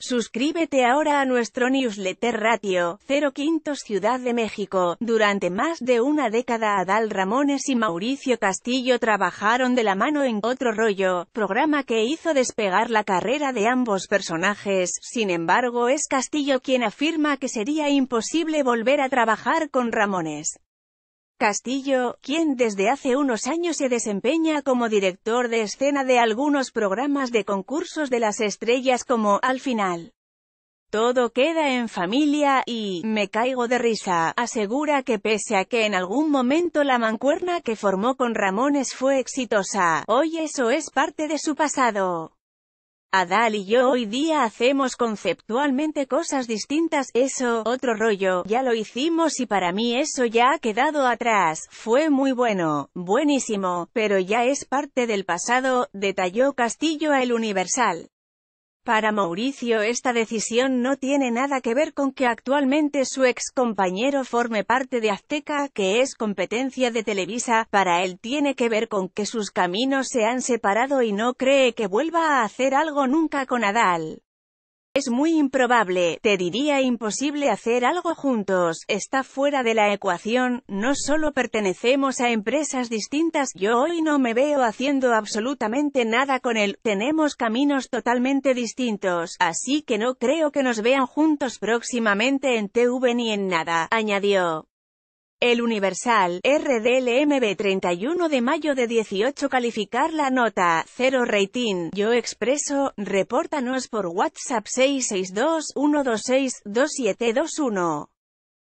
Suscríbete ahora a nuestro newsletter Ratio, 05 Ciudad de México. Durante más de una década Adal Ramones y Mauricio Castillo trabajaron de la mano en Otro Rollo, programa que hizo despegar la carrera de ambos personajes. Sin embargo es Castillo quien afirma que sería imposible volver a trabajar con Ramones. Castillo, quien desde hace unos años se desempeña como director de escena de algunos programas de concursos de las estrellas como Al final. Todo queda en familia, y, me caigo de risa, asegura que pese a que en algún momento la mancuerna que formó con Ramones fue exitosa, hoy eso es parte de su pasado. Adal y yo hoy día hacemos conceptualmente cosas distintas, eso, otro rollo, ya lo hicimos y para mí eso ya ha quedado atrás, fue muy bueno, buenísimo, pero ya es parte del pasado, detalló Castillo a El Universal. Para Mauricio esta decisión no tiene nada que ver con que actualmente su ex compañero forme parte de Azteca, que es competencia de Televisa, para él tiene que ver con que sus caminos se han separado y no cree que vuelva a hacer algo nunca con Adal. Es muy improbable, te diría imposible hacer algo juntos, está fuera de la ecuación, no solo pertenecemos a empresas distintas, yo hoy no me veo haciendo absolutamente nada con él, tenemos caminos totalmente distintos, así que no creo que nos vean juntos próximamente en TV ni en nada, añadió. El Universal, RDLMB 31 de mayo de 18 calificar la nota, 0 rating, Yo Expreso, repórtanos por WhatsApp 662 126 2721